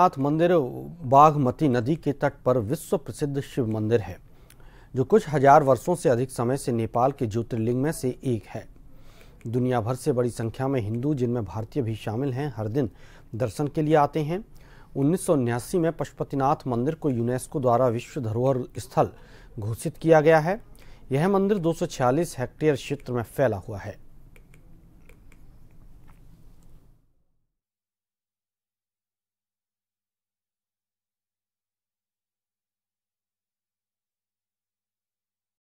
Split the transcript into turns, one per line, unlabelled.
नाथ मंदिर बागमती नदी के तट पर विश्व प्रसिद्ध शिव मंदिर है जो कुछ हजार वर्षों से अधिक समय से नेपाल के ज्योतिर्लिंग में से एक है दुनिया भर से बड़ी संख्या में हिंदू जिनमें भारतीय भी शामिल हैं हर दिन दर्शन के लिए आते हैं उन्नीस में पशुपतिनाथ मंदिर को यूनेस्को द्वारा विश्व धरोहर स्थल घोषित किया गया है यह मंदिर दो हेक्टेयर क्षेत्र में फैला हुआ है